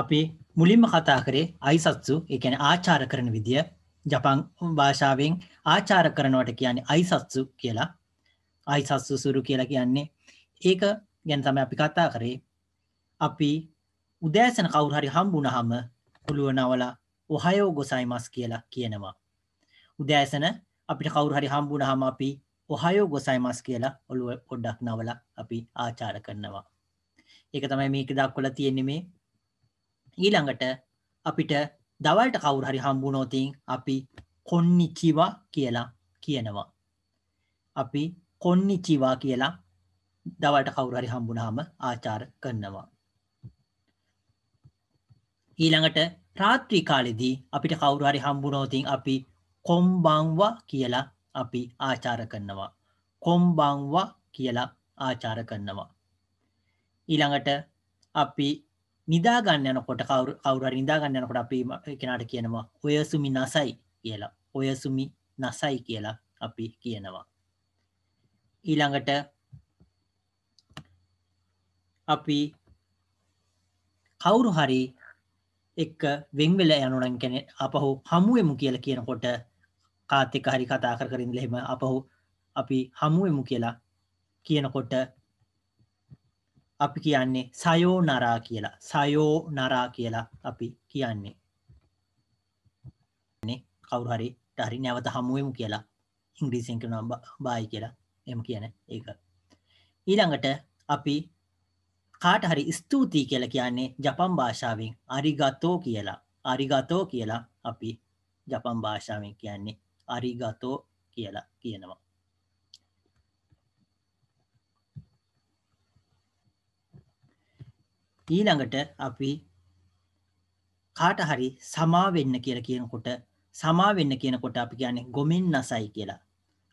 අපි මුලින්ම කතා කරේ අයිසත්සු එකන ආචාර කරන විදිය ජපන් භාෂාවෙන් ආචාර කරනවට කියන්නේ අයිසත්සු කියලා අයිසස්සු සුරු කියලා කියන්නේ ඒක ගැන තම අපි කතා කරේ අපි උදෑසන කවුරුහරි හම්බුණහම පුළුවනවලා ඔහයෝ ගොසයි මස් කියලා කියනවා උදෑසන අපිට කවුරුහරි හම්බුණහම අපි ඔහයෝ ගොසයි මස් කියලා ඔළුව පොඩ්ඩක් නවල අපි ආචාර කරනවා ඒක තමයි මේක දක්වල තියෙන්නේ මේ ඊළඟට අපිට දවල්ට කවුරු හරි හම්බුණෝතින් අපි කොන්නිචිවා කියලා කියනවා. අපි කොන්නිචිවා කියලා දවල්ට කවුරු හරි හම්බුණාම ආචාර කරනවා. ඊළඟට රාත්‍රී කාලෙදී අපිට කවුරු හරි හම්බුණෝතින් අපි කොම්බංවා කියලා අපි ආචාර කරනවා. කොම්බංවා කියලා ආචාර කරනවා. ඊළඟට අපි නිදා ගන්න යනකොට කවුරු කවුරු හරි නිදා ගන්න යනකොට අපි කෙනාට කියනවා ඔයසුමි නසයි කියලා. ඔයසුමි නසයි කියලා අපි කියනවා. ඊළඟට අපි කවුරු හරි එක්ක වෙන් වෙලා යනවා නම් කියන්නේ අපහු හමු වෙමු කියලා කියනකොට කාත් එක්ක හරි කතා කර කර ඉඳලා එහෙම අපහු අපි හමු වෙමු කියලා කියනකොට අපි කියන්නේ සයෝ නරා කියලා සයෝ නරා කියලා අපි කියන්නේ කවුරු හරි හරි නැවත හමුුවමු කියලා ඉංග්‍රීසින් කරන බායි කියලා එම කියන ඒක ඊළඟට අපි කාට හරි ස්තුතියි කියලා කියන්නේ ජපන් භාෂාවෙන් අරිගතෝ කියලා අරිගතෝ කියලා අපි ජපන් භාෂාවෙන් කියන්නේ අරිගතෝ කියලා කියනවා ඊළඟට අපි කාට හරි සමා වෙන්න කියලා කියනකොට සමා වෙන්න කියනකොට අපි කියන්නේ ගොමෙන් නැසයි කියලා.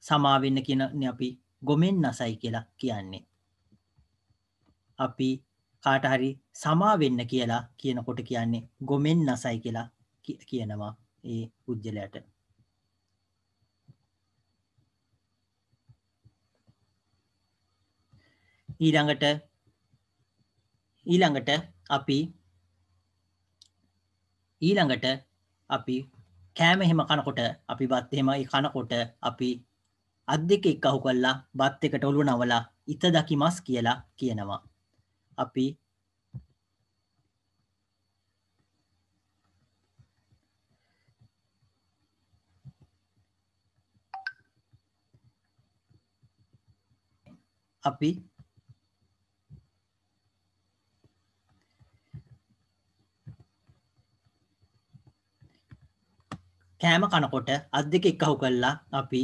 සමා වෙන්න කියන්නේ අපි ගොමෙන් නැසයි කියලා කියන්නේ. අපි කාට හරි සමා වෙන්න කියලා කියනකොට කියන්නේ ගොමෙන් නැසයි කියලා කියනවා ඒ උජ්ජලයට. ඊළඟට ඊළඟට අපි ඊළඟට අපි කෑම එහෙම කනකොට අපි බත් එහෙමයි කනකොට අපි අත් දෙක එක්කහු කරලා බත් එකට ඔළුව නවලා ඉත දකිමස් කියලා කියනවා. අපි අපි කෑම කනකොට අත් දෙක එක්කහු කළා අපි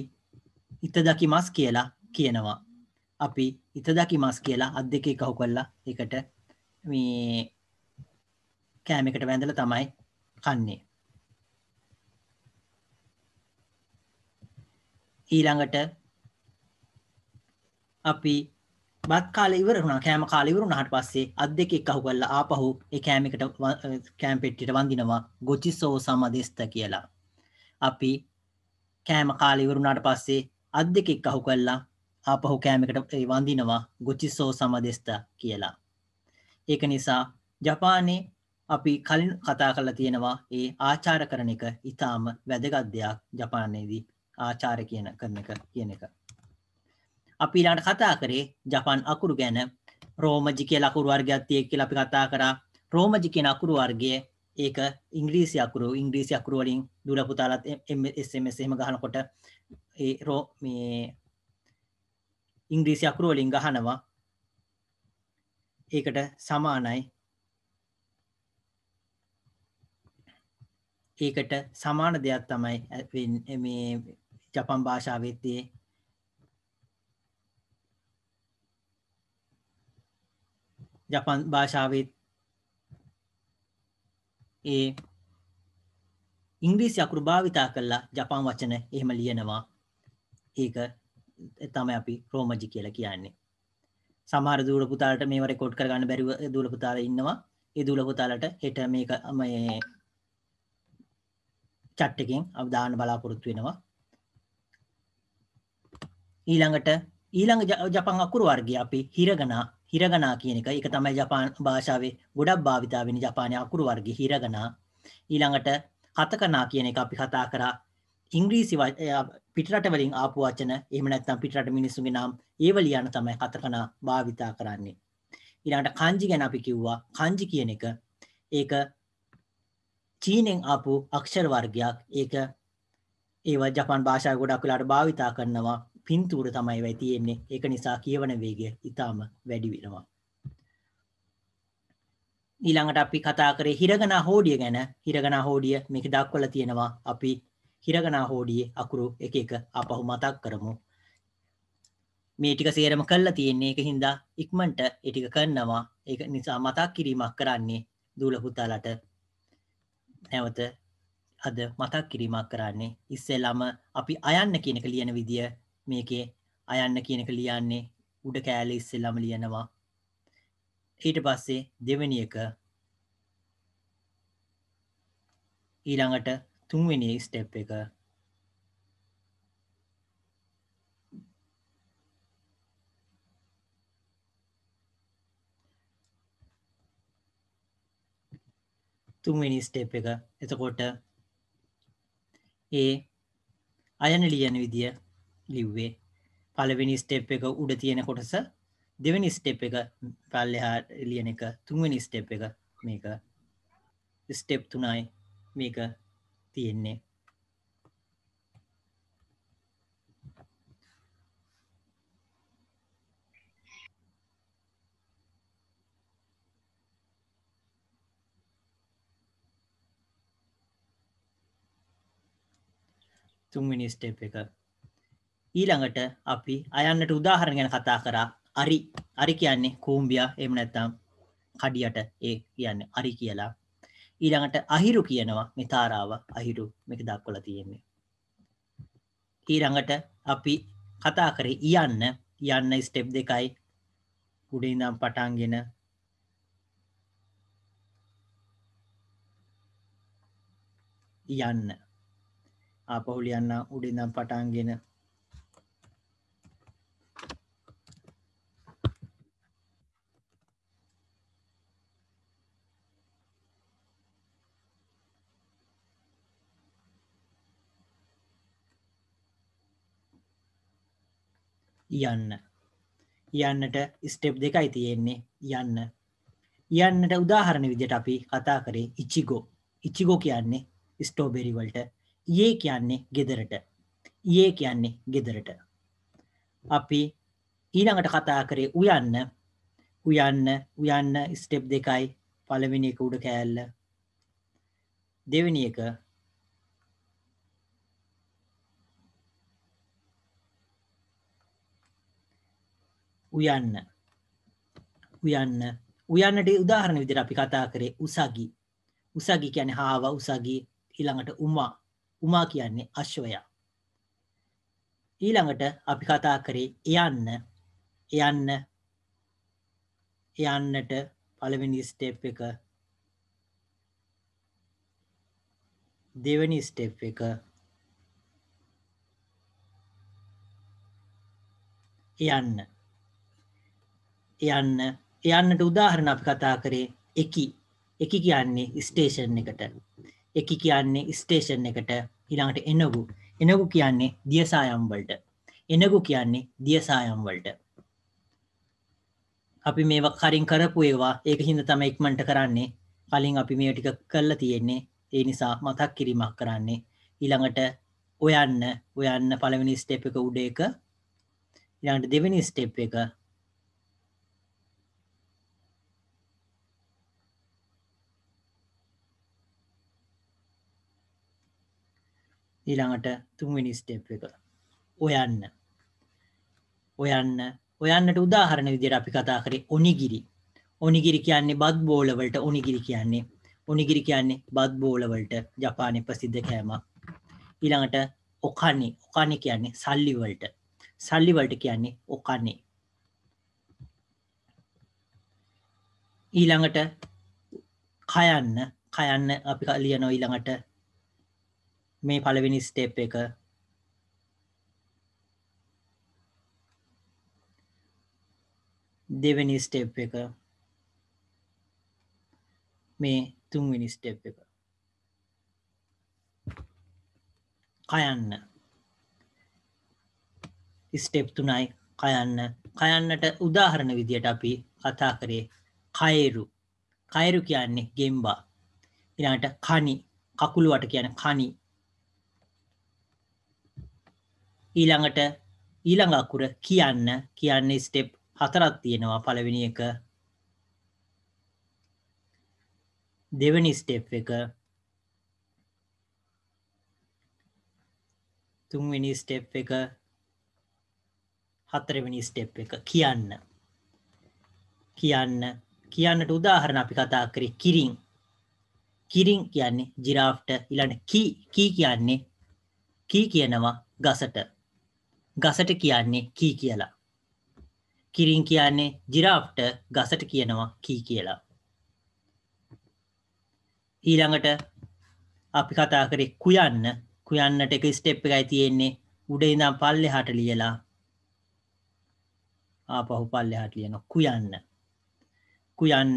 හිත දකිමස් කියලා කියනවා. අපි හිත දකිමස් කියලා අත් දෙක එක්කහු කළා ඒකට මේ කෑම එකට වැඳලා තමයි කන්නේ. ඊළඟට අපි බත් කාලේ ඉවර වුණා කෑම කාලේ ඉවර වුණාට පස්සේ අත් දෙක එක්කහු කරලා ආපහු ඒ කෑම එකට කෑම් පෙට්ටියට වඳිනවා ගොචිසෝ සමදෙස්ත කියලා. අපි කෑම කාලේ ඉවරුණාට පස්සේ අත් දෙකෙක් අහු කළා ආපහු කෑමකට වඳිනවා ගොචිසෝ සමදෙස්තා කියලා. ඒක නිසා ජපානයේ අපි කලින් කතා කරලා තියෙනවා ඒ ආචාර කරන එක ඊටාම වැදගත් දෙයක් ජපානයේදී ආචාර කියන කරන එක කියන එක. අපි ඊළඟට කතා කරේ ජපාන් අකුරු ගැන රෝමජි කියලා අකුරු වර්ගයක් තියෙයි කියලා අපි කතා කරා. රෝමජි කියන අකුරු වර්ගයේ ඒක ඉංග්‍රීසි අකුරු ඉංග්‍රීසි අකුරු වලින් දුර පුතාලත් SMS එහෙම ගහනකොට ඒ රෝ මේ ඉංග්‍රීසි අකුරු වලින් ගහනවා ඒකට සමානයි ඒකට සමාන දෙයක් තමයි මේ ජපන් භාෂාවෙත්තේ ජපන් භාෂාවත් ඒ ඉංග්‍රීසි අකුරු භාවිතා කරලා ජපාන් වචන එහෙම ලියනවා ඒක තමයි අපි රෝමජි කියලා කියන්නේ සමහර දූල පුතාලට මේව රෙකෝඩ් කරගන්න බැරිව දූල පුතාලා ඉන්නවා ඒ දූල පුතාලට හෙට මේක මේ chat එකෙන් අපි දාන්න බලාපොරොත්තු වෙනවා ඊළඟට ඊළඟ ජපන් අකුරු වර්ගය අපි හිරගනා හිරගනා කියන එක එක තමයි ජපාන් භාෂාවේ ගොඩක් භාවිතා වෙන ජපානයේ අකුරු වර්ග හිරගනා ඊළඟට කතකනා කියන එක අපි කතා කරා ඉංග්‍රීසි පිටරට වලින් ආපු වචන එහෙම නැත්නම් පිටරට මිනිස්සුන්ගේ නම් ඒව ලියන්න තමයි කතකනා භාවිතා කරන්නේ ඊළඟට kanji ගැන අපි කිව්වා kanji කියන එක ඒක චීනෙන් ආපු අක්ෂර වර්ගයක් ඒක ඒව ජපාන් භාෂාව ගොඩක් වෙලාට භාවිතා කරනවා පින්තූර තමයි වැ තියෙන්නේ ඒක නිසා කියවන වේගය ඉතාම වැඩි වෙනවා. ඊළඟට අපි කතා කරේ හිරගනා හෝඩිය ගැන හිරගනා හෝඩිය මේක දක්වලා තියෙනවා අපි හිරගනා හෝඩියේ අකුරු එක එක අපහු මතක් කරමු. මේ ටික සේරම කළා තියෙන්නේ ඒක හින්දා ඉක්මනට ඒ ටික කරනවා ඒක නිසා මතක් කිරීමක් කරන්නේ දූල පුතාලට නැවත අද මතක් කිරීමක් කරන්නේ ඉස්සෙල්ලාම අපි අයන්න කියන එක ලියන විදිය මේකේ අයන්න කියනක ලියන්නේ උඩ කෑල ඉස්සෙල්ලම ලියනවා ඊට පස්සේ දෙවැනි එක ඊළඟට තුන්වෙනි ස්ටෙප් එක තුන්වෙනි ස්ටෙප් එක එතකොට ඒ අයන ලියන විදිිය ලිව්වේ පළවෙනි ස්ටෙප් එක උඩ තියෙන කොටස දෙවැනි ස්ටෙප් එක පල්ලෙහා ලියන එක තුන්වැනි ස්ටෙප් එක මේක ස්ටෙප් තුනයි මේක තියෙන්නේ තුන්වෙනි ස්ටෙප් එක ඊළඟට අපි අයන්නට උදාහරණ ගැන කතා කරා අරි අරි කියන්නේ කූම්බියා එහෙම නැත්නම් කඩියට ඒ කියන්නේ අරි කියලා ඊළඟට අහිරු කියනවා මේ තාරාව අහිරු මේක දක්වලා තියෙන්නේ ඊළඟට අපි කතා කරේ යන්න යන්න ස්ටෙප් දෙකයි උඩින් ඉඳන් පටන්ගෙන යන්න ආපහු ලියන්න උඩින් ඉඳන් පටන්ගෙන යන්න යන්නට ස්ටෙප් දෙකයි තියෙන්නේ යන්න යන්නට උදාහරණ විදිට අපි කතා කරේ ඉච්චිගෝ ඉච්චිගෝ කියන්නේ ස්ටෝබෙරිවල්ට ඒ කියන්නේ ගෙදරට ඒ කියන්නේ ගෙදරට අපි ඊළඟට කතා කරේ උයන්න උයන්න උයන්න ස්ටෙප් දෙකයි පළවෙනි එක උඩ කෑල්ල දෙවෙනි එක උයන්න උයන්න උයන්නට උදාහරණ විදිර අපි කතා කරේ උසගි උසගි කියන හාව උසගි ඊළඟට උමා උමා කියන්නේ අශ්වයා ඊළඟට අපි කතා කරේ යන්න යන්න යන්නට පළවෙනි ස්ටෙප් එක දෙවැනි ස්ටෙප් එක යන්න යන්න යන්නට උදාහරණ අපි කතා කරේ එකි එකි කියන්නේ ස්ටේෂන් එකට එකි කියන්නේ ස්ටේෂන් එකට ඊළඟට එනගු එනගු කියන්නේ දියසායම්වලට එනගු කියන්නේ දියසායම්වලට අපි මේව කරින් කරපු ඒවා ඒක හින්ද තම ඉක්මන්ට කරන්නේ කලින් අපි මේ ටික කරලා තියෙන්නේ ඒ නිසා මතක් කිරීමක් කරන්නේ ඊළඟට ඔයන්න ඔයන්න පළවෙනි ස්ටෙප් එක උඩ එක ඊළඟට දෙවෙනි ස්ටෙප් එක ඊළඟට තුන්වෙනි ස්ටෙප් එක ඔයන්න ඔයන්න ඔයන්නට උදාහරණ විදිහට අපි කතා කරේ ඔනිගිරි ඔනිගිරි කියන්නේ බත් බෝල වලට ඔනිගිරි කියන්නේ ඔනිගිරි කියන්නේ බත් බෝල වලට ජපානයේ ප්‍රසිද්ධ කෑමක් ඊළඟට ඔකනි ඔකනි කියන්නේ සල්ලි වලට සල්ලි වලට කියන්නේ ඔකනි ඊළඟට කයන්න කයන්න අපි ලියනවා ඊළඟට මේ පළවෙනි ස්ටේප් එක දෙවෙනි ස්ටේප් එක මේ තුන්වෙනි ස්ටේප් එක කයන්න ස්ටෙප් තුනයි කයන්න කයන්නට උදාහරණ විදියට අපි කතා කරේ කයරු කයරු කියන්නේ ගෙම්බා ඉනාට කනි කකුළුවට කියන කනි ඊළඟට ඊළඟ අකුර කියන්න කියන්නේ ස්ටෙප් හතරක් තියෙනවා පළවෙනි එක දෙවෙනි ස්ටෙප් එක තුන්වෙනි ස්ටෙප් එක හතරවෙනි ස්ටෙප් එක කියන්න කියන්න කියන්නට උදාහරණ අපි කතා කරේ කිරින් කිරින් කියන්නේ ජිරාෆ්ට ඊළඟ කී කී කියන්නේ කී කියනවා ගසට ගසට කියන්නේ කී කියලා. කිරින් කියන්නේ ජිරාෆ්ට ගසට කියනවා කී කියලා. ඊළඟට අපි කතා කරේ කුයන්න කුයන්නට එක ස්ටෙප් එකයි තියෙන්නේ උඩ ඉඳන් පල්ලෙහාට ලියලා ආපහු පල්ලෙහාට ලියන කුයන්න. කුයන්න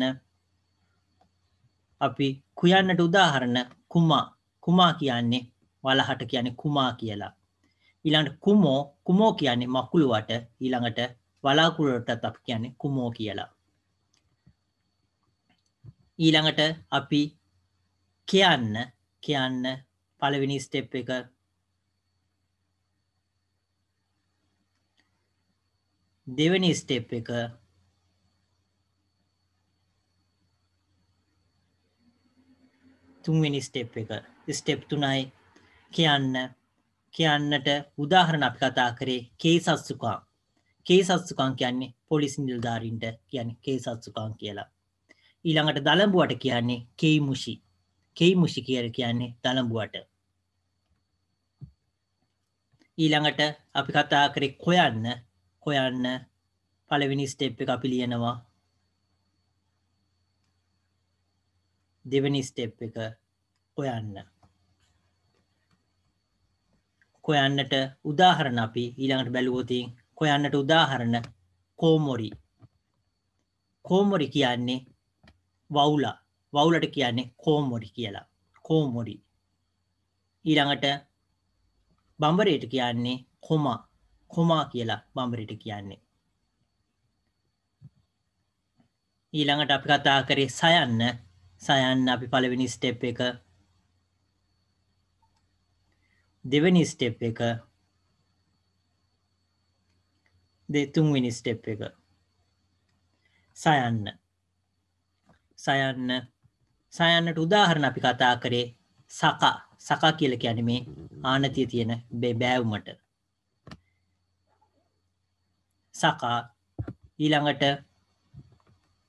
අපි කුයන්නට උදාහරණ කුමා කුමා කියන්නේ වලහට කියන්නේ කුමා කියලා. ඊළඟට කුමෝ කුමෝ කියන්නේ මකුළුවට ඊළඟට වලාකුළුවටත් අපි කියන්නේ කුමෝ කියලා. ඊළඟට අපි කියන්න කියන්න පළවෙනි ස්ටෙප් එක දෙවෙනි ස්ටෙප් එක තුන්වෙනි ස්ටෙප් එක ස්ටෙප් තුනයි කියන්න කියන්නට උදාහරණ අපි කතා කරේ කේසස්සුකම්. කේසස්සුකම් කියන්නේ පොලිසි නිලධාරීන්ට කියන්නේ කේසස්සුකම් කියලා. ඊළඟට දලඹුවට කියන්නේ කේමුෂි. කේමුෂි කියලා කියන්නේ දලඹුවට. ඊළඟට අපි කතා කරේ කොයන්න කොයන්න පළවෙනි ස්ටෙප් එක අපි ලියනවා දෙවෙනි ස්ටෙප් එක හොයන්න කොයන්නට උදාහරණ අපි ඊළඟට බැලුවොතින් කොයන්නට උදාහරණ කෝමොරි කෝමොරි කියන්නේ වවුලා වවුලට කියන්නේ කෝමොරි කියලා කෝමොරි ඊළඟට බම්බරයට කියන්නේ කොමා කොමා කියලා බම්බරයට කියන්නේ ඊළඟට අපි කතා කරේ සයන්න සයන්න අපි පළවෙනි ස්ටෙප් එක දෙවෙනි ස්ටෙප් එක දෙතුන්වෙනි ස්ටෙප් එක සයන්න සයන්න සයන්නට උදාහරණ අපි කතා කරේ සකා සකා කියල කියන මේ ආනතිය තියෙන බෑවුමට සකා ඊළඟට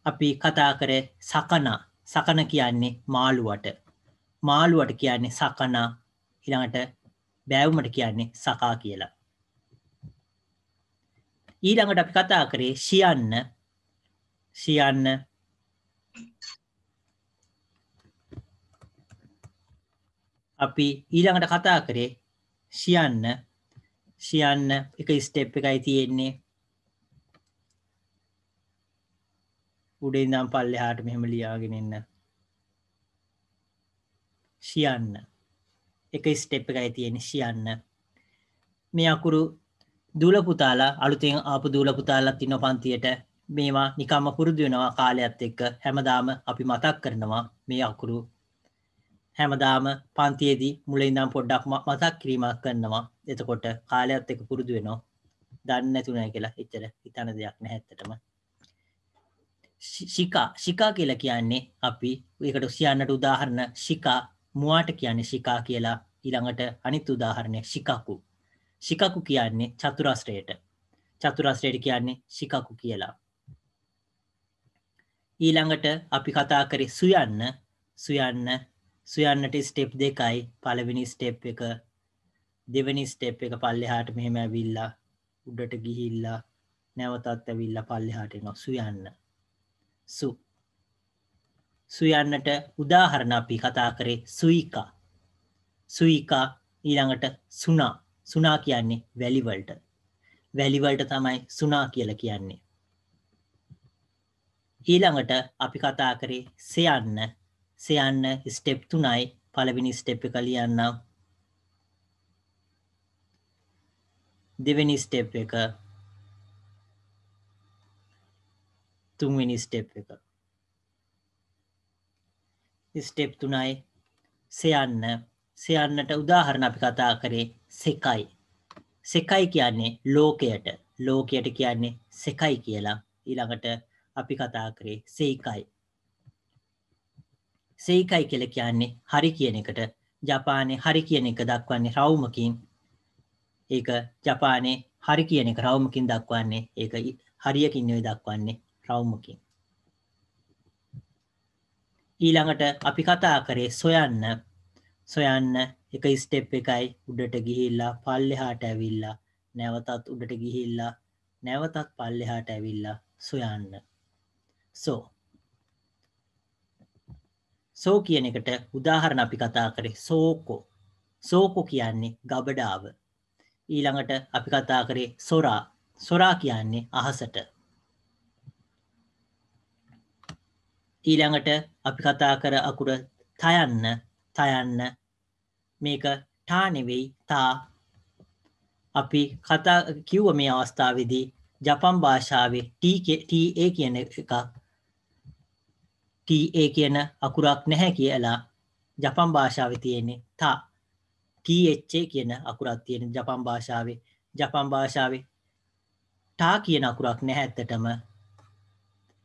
අපි කතා කර සකනා සකන කියන්නේ මාළුවට මාළුවට කියන්නේ සකනා ඊළඟට බෑවුමට කියන්නේ සකා කියලා. ඊළඟට අපි කතා කරේ සියන්න සියන්න අපි ඊළඟට කතා කරේ සියන්න සියන්න එක ස්ටෙප් එකයි තියෙන්නේ උඩින් ඉඳන් පල්ලෙහාට මෙහෙම ලියාගෙන ඉන්න සියන්න එක ස්ටෙප් එකයි තියෙන ශයන්න මේ අකුරු දූලපුතාලා අලුතින් ආපු දූලපුතාලත් තින්න පන්තියට මේවා නිකම්ම පුරුදුවෙනවා කාලයක්ත් එක්ක හැමදාම අපි මතක් කරනවා මේ අකුරු හැමදාම පන්තියේදී මුලින්දම් පොඩ්ඩක් මතක් කිරීමක් කරනවා එතකොට කාලයක්ත් එක පුරුදු වෙනවා දන්න නැතුනයි කියලා එච්චර හිතන දෙයක් නැහැත්තටම ශිකා ශිකා කියලා කියන්නේ අපි ඒකට සියන්නට උදාහරණ ශිකා මුවාට කියන්නේ ශිකා කියලා ඊළඟට අනිත් උදාහරණය ශිකකු ශිකකු කියන්නේ චතුරස්ත්‍රයට චතුරස්ත්‍රයට කියන්නේ ශිකකු කියලා ඊළඟට අපි කතා කරේ සුයන්න සුයන්න සුයන්නට ස්ටෙප් දෙකයි පළවෙනි ස්ටෙප් එක දෙවැනි ස්ටෙප් එක පල්ලෙහාට මෙහෙම ඇවිල්ලා උඩට ගිහිල්ලා නැවතත් ඇවිල්ලා පල්ලෙහාට එනවා සුයන්න සු සුයන්නට උදාහරණ අපි කතා කරේ සුයිකා. සුයිකා ඊළඟට සුනා. සුනා කියන්නේ වැලි වලට. වැලි වලට තමයි සුනා කියලා කියන්නේ. ඊළඟට අපි කතා කරේ සයන්න. සයන්න ස්ටෙප් 3යි පළවෙනි ස්ටෙප් එක ලියන්නම්. දෙවෙනි ස්ටෙප් එක තුන්වෙනි ස්ටෙප් එක ස්ටෙප් තුනයි සයන්න සයන්නට උදාහරණ අපි කතා කරේ සෙකයි සෙකයි කියන්නේ ලෝකයට ලෝකයට කියන්නේ සෙකයි කියලා ඊළඟට අපි කතා කරේ සෙයිකයි සෙයිකයි කියල කියන්නේ හරි කියන එකට ජපානය හරි කියන එක දක්වන්නේ රවුමකින් ඒක ජපානේ හරි කියන එක රවුමකින් දක්වන්නේ ඒක හරියකින් නොයි දක්වන්නේ රවුමකින් ඊළඟට අපි කතා කරේ සොයන්න සොයන්න එක ස්ටෙප් එකයි උඩට ගිහිල්ලා පල්ලෙහාට ඇවිල්ලා නැවතත් උඩට ගිහිල්ලා නැවතත් පල්ලෙහාට ඇවිල්ලා සොයන්න සෝ සෝ කියන එකට උදාහරණ අපි කතා කරේ සෝකෝ සෝකෝ කියන්නේ ගබඩාව ඊළඟට අපි කතා කරේ සොරා සොරා කියන්නේ අහසට ඊළඟට අපි කතා කර අකුර තයන්න තයන්න මේක ටානෙවෙයි තා අපි කතා කිව්ව මේ අවස්ථාවේදී ජපන් භාෂාවේ ටඒ කියන එක ටඒ කියන අකුරක් නැහැ කියලා ජපන් භාෂාව තියෙන්නේ තා ටච්චේ කියන අකුරක් තියෙන ජපන් භාෂාවේ ජපන් භාෂාවේ ටා කියන අකුරක් නැහැ ඇත්තටම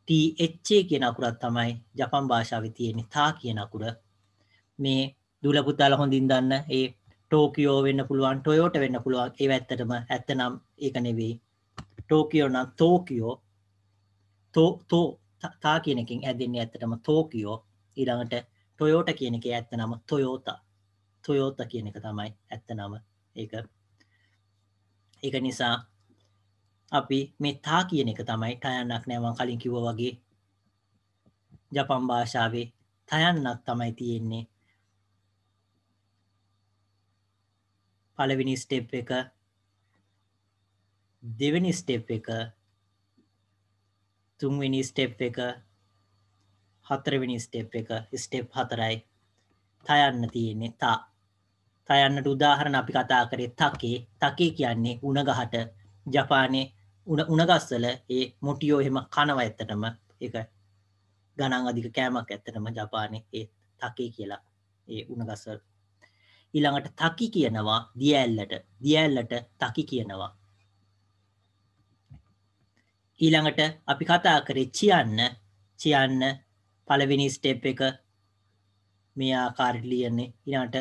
THC කියන අකුරක් තමයි ජපන් භාෂාවේ තියෙන්නේ තා කියන අකුර. මේ දුලපුතාලා හොඳින් දන්න ඒ ටෝකියෝ වෙන්න පුළුවන් ටොයෝට වෙන්න පුළුවන් ඒ ඇත්තටම ඇත්තනම් ඒක නෙවෙයි. ටෝකියෝ නම් තෝකියෝ තෝ තා කියන එකෙන් හැදෙන්නේ ඇත්තටම තෝකියෝ ඊළඟට ටොයෝට කියන එක ඇත්ත නම තොයෝතා තොයෝත කියන එක තමයි ඇත්ත නම ඒක ඒක නිසා අපි මේ තා කියන එක තමයි තයන්නක් නෑවන් කලින් කිව වගේ ජපන් භාෂාවේ තයන්නක් තමයි තියෙන්නේ පලවිනි ස්ටෙප් එක දෙවනි ස්ටෙප් එක තුන්වෙනි ස්ටෙප් එක හතරවෙනි ස්ටෙප් එක ස්ටෙප් හතරයි තයන්න තියෙන්නේ තා තයන්නට උදාහරණ අපි කතා කරේ තකේ තකේ කියන්නේ උණගහට ජපානයේ උන උනගස්සල ඒ මොටියෝ එහෙම කනව ඇත්තටම එක ගණන් අධික කෑමක් ඇත්තටම ජපානය ඒ තකේ කියලා ඒ උනගස්සල් ඊළඟට තකි කියනවා දියඇල්ලට දියඇල්ලට තකි කියනවා ඊළඟට අපි කතා කරේ චියන්න චියන්න පලවිනි ස්ටේප් එක මේ ආකාරට ලියන්නේ ඉනාට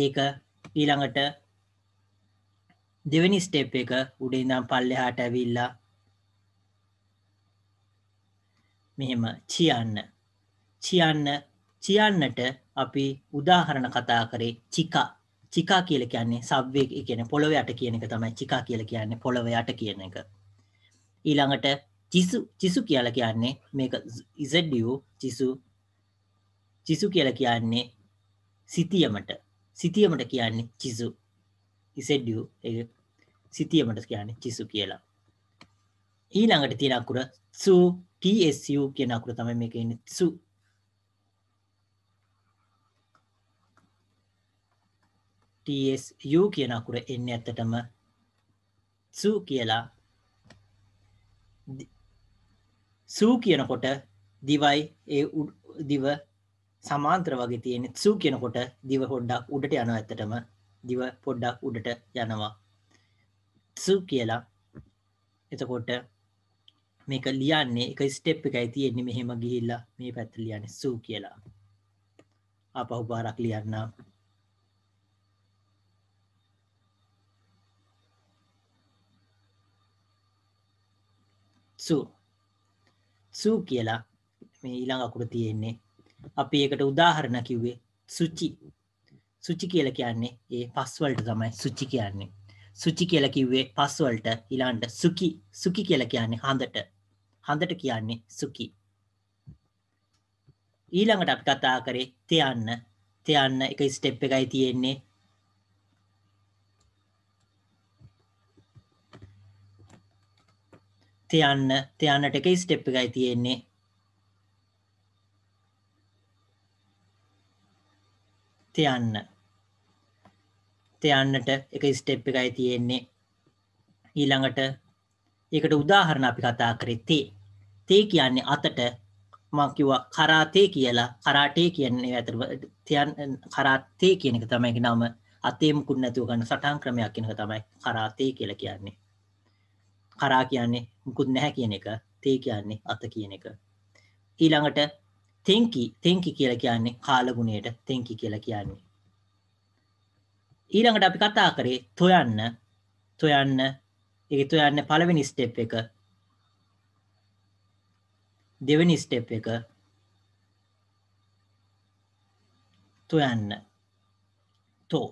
ඒක ඊළඟට දෙවැනි ස්ටෙප් එක උඩින්දම් පල්ලෙහාට ඇවිල්ලා මෙහෙම චියන්න චියන්න චියන්නට අපි උදාහරණ කතා කරේ චිකා චිකා කියල කියන්නේ සබ්වේ කියන පොළොව යට කියන එක තමයි චිකා කියල කියන්නේ පොළොව යට කියන එක ඊළඟට චිසු චිසු කියල කියන්නේ මේක ඉසඩියූ චිසු චිසු කියල කියන්නේ සිතියමට සිතියමට කියන්නේ චිසු ඉසෙඩ්ඩිය එක සිතියමට කියන්නේ චිසු කියලා ඊළඟට තියෙන අකුර සු TSU කියන අකුර තමයි මේක ඉන්නේ සු TSU කියන අකුර එන්නේ ඇත්තටම සු කියලා සූ කියනකොට දිවයි ඒ දිව සමාන්තර වගේ තියෙන සූ කියනකොට දිව හොඩ්ඩක් උඩට යන ඇතටම දිව පොඩ්ඩක් උඩට යනවා සූ කියලා එතකොට මේක ලියන්නේ එක ස්ටෙප් එකයි තියෙන්නේ මෙහෙම ගිහිල්ලා මේ පැත්ත ලියන්නේ සූ කියලා අපහු බාරක් ලියන්න සූ සූ කියලා මේ ඊළඟ අකුර තියෙන්නේ අපි ඒකට උදාහරණ කිව්වේ සුචි සුචි කියල කියන්නේ ඒ පස්වලට තමයි සුචි කියන්නේ සුචි කියල කිව්වේ පස්වලට ඉලාන්ට සුකි සුකි කියල කියන්නේ හඳට හඳට කියන්නේ සුකි ඊළඟට අපි කතා කරේ තියන්න තියන්න එක ස්ටෙප් එකයි තියෙන්නේ තියන්න තියන්නට එක ස්ටෙප් එකයි තියෙන්නේ තියන්න තියන්නට එක ස්ටෙප් එකයි තියෙන්නේ ඊළඟට ඒකට උදාහරණ අපි කතා කරේ තේ තේ කියන්නේ අතට මම කිව්වා කරාතේ කියලා කරාටේ කියන්නේ අතර තියන් කරාතේ කියන එක තමයි නම අතේ මුකුත් නැතුව ගන්න සටහන් ක්‍රමයක් කියන එක තමයි කරාතේ කියලා කියන්නේ කරා කියන්නේ මුකුත් නැහැ කියන එක තේ කියන්නේ අත කියන එක ඊළඟට තෙන්කි තෙන්කි කියලා කියන්නේ කාලගුණයට තෙන්කි කියලා කියන්නේ. ඊළඟට අපි කතා කරේ තොයන්න තොයන්න ඒක තොයන්න පළවෙනි ස්ටෙප් එක දෙවෙනි ස්ටෙප් එක තොයන්න තෝ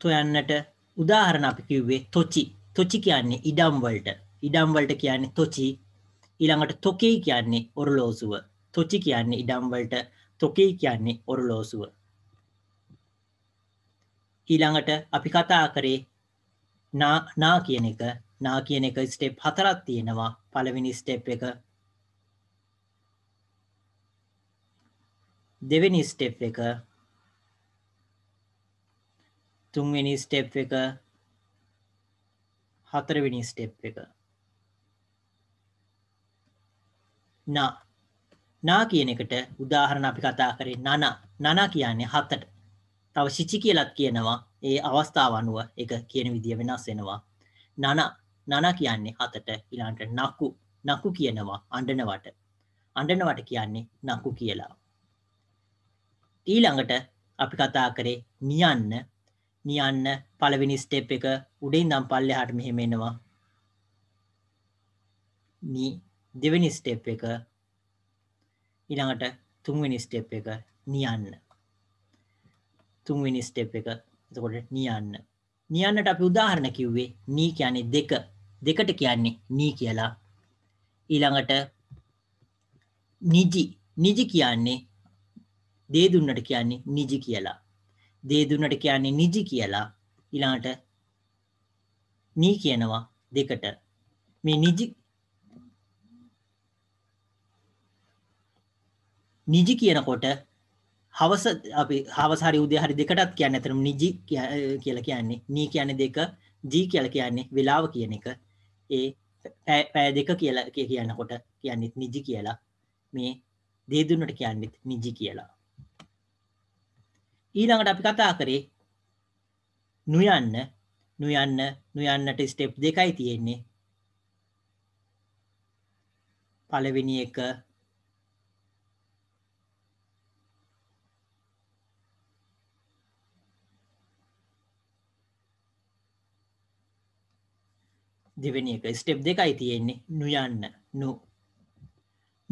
තොයන්නට උදාහරණ අපි කිව්වේ තොචි තොචි කියන්නේ ඉඩම් වලට ඉඩම් වලට කියන්නේ තොචි ඊළඟට තොකේ කියන්නේ ඔරලෝසුව තොචි කියන්නේ ඉඩම්වලට තොකේ කියන්නේ ඔරලෝසුව ඊළඟට අපි කතා කරේ නා කියන එක නා කියන එක ස්ටෙප් හතරක් තියෙනවා පළවෙනි ස්ටෙප් එක දෙවෙනි ස්ටෙප් එක තුන්වෙනි ස්ටෙප් එක හතරවෙනි ස්ටෙප් එක නා නා කියන එකට උදාහරණ අපි කතා කරේ නන නන කියන්නේ හතට තව සිචි කියලත් කියනවා ඒ අවස්ථාව අනුව එක කියන විදිිය වෙනස් වෙනවා නන නන කියන්නේ හතට ඉලාන්ට නක්කු නකු කියනවා අඩනවට අඩනවට කියන්නේ නකු කියලා ඊළඟට අපි කතා කරේ නියන්න නියන්න පළවෙනි ස්ටෙප් එක උඩින් දම් පල්ලෙ හට මෙහෙමෙනවා දෙවෙනි ස්ටෙප් එක ඊළඟට තුන්වෙනි ස්ටෙප් එක නියන්න තුන්වෙනි ස්ටෙප් එක එතකොට නියන්න නියන්නට අපි උදාහරණ කිව්වේ නී කියන්නේ දෙක දෙකට කියන්නේ නී කියලා ඊළඟට නිජි නිජි කියන්නේ දේ දුන්නට කියන්නේ නිජි කියලා දේ දුන්නට කියන්නේ නිජි කියලා ඊළඟට නී කියනවා දෙකට මේ නිජි නිජි කියනකොට හවස අපි හවසාරි උදේ හරි දෙකටත් කියන්න ඇතරම් නිජි කියල කියන්නේ නී කියන දෙක ජී කියල කියන්නේ වෙලාව කියන එක ඒ පෑ දෙක කියලා කියන්නකොට කියන්නෙත් නිජි කියලා මේ දේදුන්නට කියන්නෙත් නිජි කියලා ඊළඟට අපි කතා කරේ නුයන්න නුයන්න නුයන්නට ස්ටෙප් දෙකයි තියෙන්නේ පලවෙනි එක දෙවෙනි එක ස්ටෙප් දෙකයි තියෙන්නේ නුයන්න නු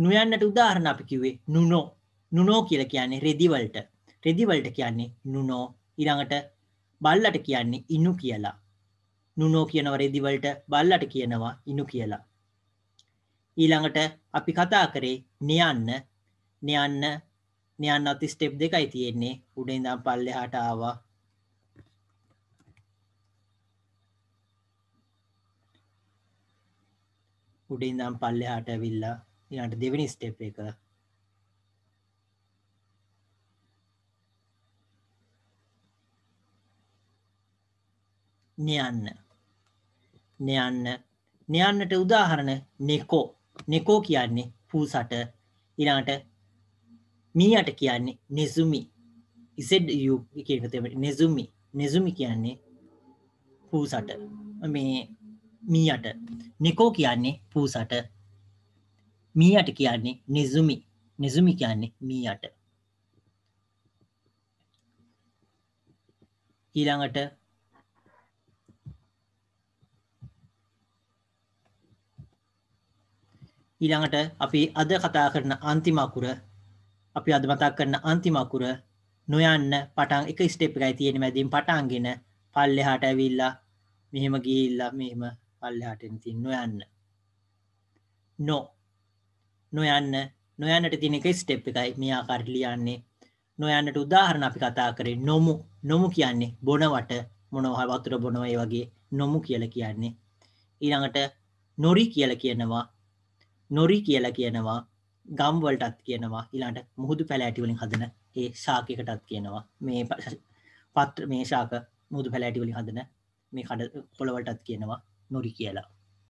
නුයන්නට උදාහරණ අපි කිව්වේ නුනෝ නුනෝ කියලා කියන්නේ රෙදිවලට රෙදිවලට කියන්නේ නුනෝ ඊළඟට බල්ලට කියන්නේ ඉනු කියලා නුනෝ කියනවා රෙදිවලට බල්ලට කියනවා ඉනු කියලා ඊළඟට අපි කතා කරේ නියන්න නියන්න නියන්නත් ස්ටෙප් දෙකයි තියෙන්නේ උඩින් ඉඳන් පල්ලෙහාට ආවා උඩින් දම් පල්ලෙහාට ඇවිල්ලා ඊට දෙවෙනි ස්ටෙප් එක නයන්න නයන්න නයන්නට උදාහරණ නෙකෝ නෙකෝ කියන්නේ පූසට ඊළඟට මීයට කියන්නේ නෙසුමි ඉසෙඩ් කියන තෙමට නෙසුමි නෙසුමි කියන්නේ පූසට මේ මීයට නිකෝ කියන්නේ පූසට මීයට කියන්නේ නිසුමි නිසුමි කියන්නේ මීයට ඊළඟට ඊළඟට අපි අද කතා කරන අන්තිම අකුර අපි අද මතක් කරන අන්තිම අකුර නොයන්න පටන් එක ස්ටෙප් එකයි තියෙන මැදින් පටන්ගෙන පල්ලෙහාට ඇවිල්ලා මෙහෙම ගිහිල්ලා මෙහෙම පල්ලෙහාට ඉතින් නොයන්න නෝ නොයන්න නොයන්නට තින එක ස්ටෙප් එකයි මේ ආකාරයට ලියන්නේ නොයන්නට උදාහරණ අපි කතා කරේ නොමු නොමු කියන්නේ බොනවට මොනවා වතුර බොනවා ඒ වගේ නොමු කියලා කියන්නේ ඊළඟට නොරි කියලා කියනවා නොරි කියලා කියනවා ගම් වලටත් කියනවා ඊළඟට මුහුදු පැලෑටි වලින් හදන ඒ ශාකයකටත් කියනවා මේ පත්‍ර මේ ශාක මුහුදු පැලෑටි වලින් හදන මේ කඩ පොළ වලටත් කියනවා නොරි කියලා